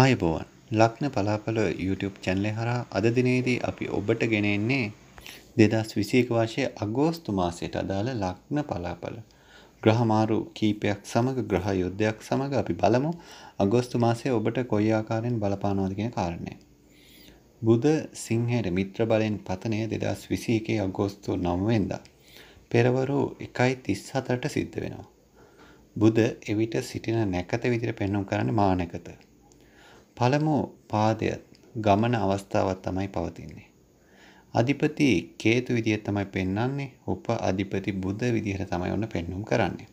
ආයුබෝවන් ලක්න පලාපල YouTube චැනලේ හරහා අද දිනේදී අපි ඔබට ගෙන එන්නේ 2021 වර්ෂයේ අගෝස්තු මාසයට අදාළ ලක්න පලාපල ග්‍රහමාරු කීපයක් සමග ග්‍රහ යුද්ධයක් සමග අපි බලමු අගෝස්තු මාසයේ ඔබට කොයි ආකාරයෙන් බලපානවද කියන කාරණය. බුද සිංහයට මිත්‍ර බලෙන් පතනය 2021 අගෝස්තු 9 වෙනිදා පෙරවරු 1:37ට සිද්ධ වෙනවා. බුද එවිට සිටින නැකත විදිහට පෙන්වුම් කරන්නේ මා නැකත. පළමු පාදය ගමන අවස්ථාවක් තමයි පවතින්නේ. අධිපති කේතු විදිහට තමයි පෙන්වන්නේ. උප අධිපති බුධ විදිහට තමයි ඔන්න පෙන්වුම් කරන්නේ.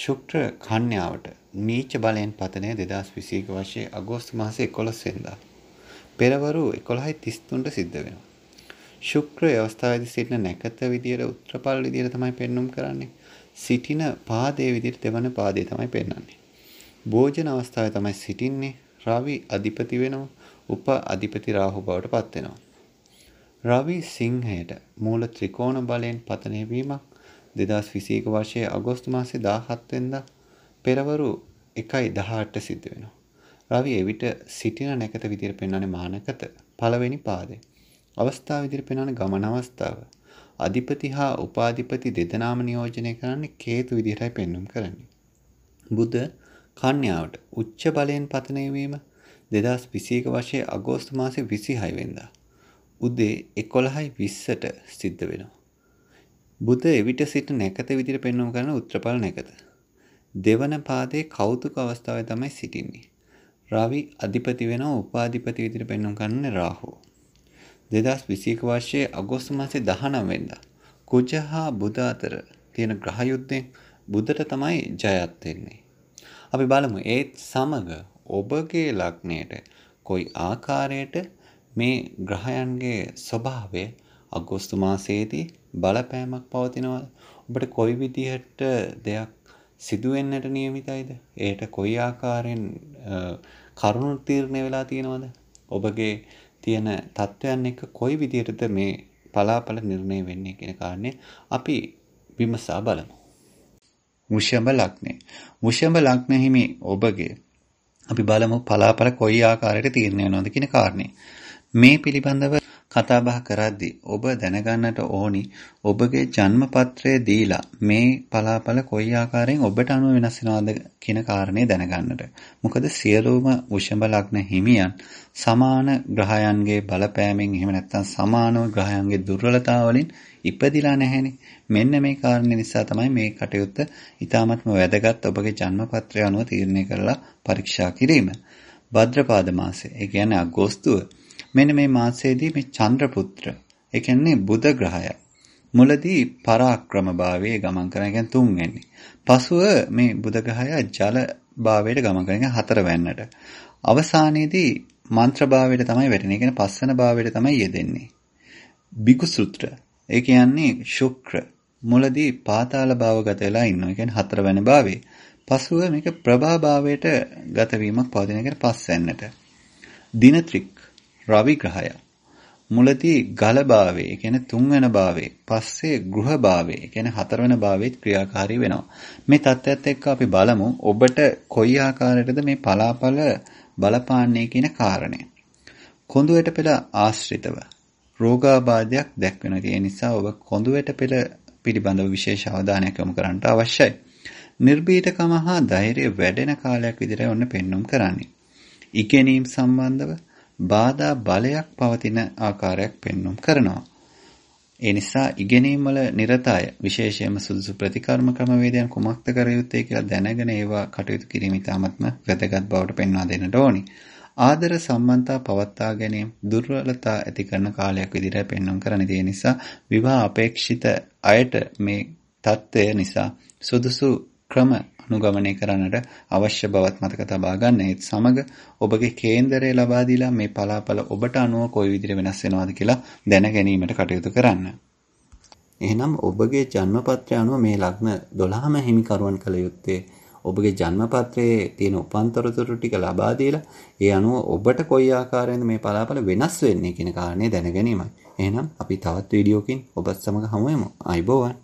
ශුක්‍ර කන්‍යාවට නීච බලයෙන් පතනය 2021 වර්ෂයේ අගෝස්තු මාසයේ 11 වෙනිදා. පෙරවරු 11:33ට සිද්ධ වෙනවා. ශුක්‍ර අවස්ථාවේදී සිටින නැකත විදියට උත්තරපල් විදියට තමයි පෙන්වුම් කරන්නේ. සිටින පාදයේ විදියට දෙවන පාදයේ තමයි පෙන්වන්නේ. භෝජන අවස්ථාවේ තමයි සිටින්නේ රවි අධිපති වෙනවා උප අධිපති රාහු බවට පත් වෙනවා රවි සිංහයට මූල ත්‍රිකෝණ බලයෙන් පතනය වීමක් 2021 වර්ෂයේ අගෝස්තු මාසේ 17 වෙනිදා පෙරවරු 1:18 සිද්ධ වෙනවා රවි එවිට සිටින නැකත විදිහට පෙන්වන්නේ මානකත පළවෙනි පාදේ. අවස්ථාව විදිහට පෙන්වන්නේ ගමන අවස්ථාව. අධිපති හා උපාධිපති දෙදෙනාම නියෝජනය කරන්නේ හේතු විදිහටයි පෙන්වුම් කරන්නේ. බුද කන්‍යාවට උච්ච බලයෙන් පතනයවීම දෙදස් විසීක වශය අගෝස්තු මාසය විසි හයිවෙන්දා. උදේ එකොළහයි විස්සට සිද්ධ වෙනවා. බුද එවිට සිට නැකත විදිර පෙන්නුම් කරන උත්‍රපල් නැකත. දෙවන පාදේ කෞතුක අවස්ථාව තමයි සිටින්නේ. රවි අධිපති වෙන උපාධිපති විදිර පෙන්නුම් කරන්න රාහෝ. දෙදස් විසීක වර්ෂයේ අගෝස්තු මාසේ දහනම්වෙන්දා. කුජ හා බුධ අතර තියෙන ග්‍රහයුද්ධයෙන් බුදට තමයි ජයත්වෙන්නේ. අපි බලමු ඒත් සමග ඔබගේ ලග්නයට කොයි ආකාරයට මේ ග්‍රහයන්ගේ ස්වභාවය අගෝස්තු මාසයේදී බලපෑමක් පවතිනවද ඔබට කොයි විදිහට දෙයක් සිදුවෙන්නට නියමිතයිද ඒට කොයි ආකාරයෙන් කරුණු තීරණය වෙලා තියෙනවද ඔබගේ තියෙන තත්ත්වයන් එක කොයි විදිහටද මේ පලාපල නිර්ණය වෙන්නේ කියන කාරණේ අපි විමසා බලමු වෘෂභ ලග්නේ. වෘෂභ ලග්න හිමි ඔබගේ අපි බලමු පලාපල කොයි ආකාරයට තීරණය වෙනවද කියන කාරණේ. මේ පිළිබඳව කතාබහ කරද්දී ඔබ දැනගන්නට ඕනි ඔබගේ ජන්ම පත්‍රය දීලා මේ පලාපල කොයි ආකාරයෙන් ඔබට අනුව වෙනස් වෙනවද කියන කාරණේ දැනගන්නට. මොකද සියලුම වෘෂභ ලග්න හිමියන් සමාන ග්‍රහයන්ගේ බලපෑමෙන් එහෙම නැත්නම් සමානව ග්‍රහයන්ගේ දුර්වලතා වලින් ඉපදිලා නැහැනේ. මෙන්න මේ කාරණේ නිසා තමයි මේ කටයුත්ත ඊ타මත්ම වැදගත් ඔබගේ ජන්ම පත්‍රය අනුව තීරණය කරලා පරීක්ෂා කිරීම. භද්‍රපාද මාසය. ඒ කියන්නේ අගෝස්තුව මෙන්න මේ මාසයේදී මේ චంద్రපුත්‍ර ඒ කියන්නේ බුධ ග්‍රහය මුලදී පරාක්‍රම භාවයේ ගමන් කරන එකෙන් තුන්වෙනි. පසුව මේ බුධ ග්‍රහය ජල භාවයට ගමන් කරන එක හතරවැන්නට. අවසානයේදී මන්ත්‍ර භාවයට තමයි වැටෙන්නේ. ඒ කියන්නේ පස්වන භාවයට තමයි යෙදෙන්නේ. බිකු සූත්‍ර. ඒ කියන්නේ ශුක්‍ර මුලදී පාතාල භාවගත වෙලා ඉන්නවා. ඒ කියන්නේ හතරවැනි භාවයේ. පසුව මේක ප්‍රභා භාවයට ගත වීමක් පවතින එකට පස්වැන්නට. දිනත්‍රික් රවි ග්‍රහය. මුලදී ගල භාවයේ කියන්නේ තුන්වන භාවයේ පස්සේ ගෘහ භාවයේ කියන්නේ හතරවන භාවයේ ක්‍රියාකාරී වෙනවා මේ தත්ත්වයත් එක්ක අපි බලමු ඔබට කොයි ආකාරයකද මේ පලාපල බලපාන්නේ කියන කාරණය කොඳුයට පෙළ ආශ්‍රිතව රෝගාබාධයක් දැක්වෙන ඒ නිසා ඔබ කොඳුයට පෙළ පිළිබඳව විශේෂ අවධානයක් යොමු කරන්න අවශ්‍යයි නිර්භීතකම හා ධෛර්යය වැඩෙන කාලයක් විදිහට ඔන්න පෙන්눔 කරන්නේ ඉගෙනීම් සම්බන්ධව බාධා බලයක් පවතින ආකාරයක් පෙන්눔 කරනවා. ඒ නිසා ඉගෙනීම් වල නිරත අය විශේෂයෙන්ම සුදුසු ප්‍රතිකර්ම ක්‍රමවේදයන් කුමක්ද කර යුත්තේ කියලා දැනගෙන ඒවා කටයුතු කිරීම ඉතාමත්ම වැදගත් බවට පෙන්වා දෙන්නට ඕනි. ආදර සම්බන්ධතා පවත්වා ගැනීම දුර්වලතා ඇති කරන කාලයක් විදිහට පෙන්වන්න කරන ඒ නිසා විවාහ අපේක්ෂිත අයට මේ தত্ত্বය නිසා සුදුසු ක්‍රම අනුගමනය කරන්නට අවශ්‍ය බවත් මතක තබා ගන්න. ඒත් සමග ඔබගේ කේන්දරය ලබා දීලා මේ පලාපල ඔබට අනුව කොයි විදිහට වෙනස් වෙනවද කියලා දැන ගැනීමට කටයුතු කරන්න. එහෙනම් ඔබගේ ජන්මපත්‍රය අනුව මේ ලග්න 12ම හිමිකරුවන් කළ යුත්තේ ඔබගේ ජන්මපත්‍රයේ තියෙන උපන්තරතුරු ටික ලබා දීලා ඒ අනුව ඔබට කොයි ආකාරයෙන්ද මේ පලාපල වෙනස් වෙන්නේ කියන කාරණේ දැන ගැනීමයි. එහෙනම් අපි තවත් වීඩියෝකින් ඔබත් සමග හමු වෙමු. ආයිබෝවන්.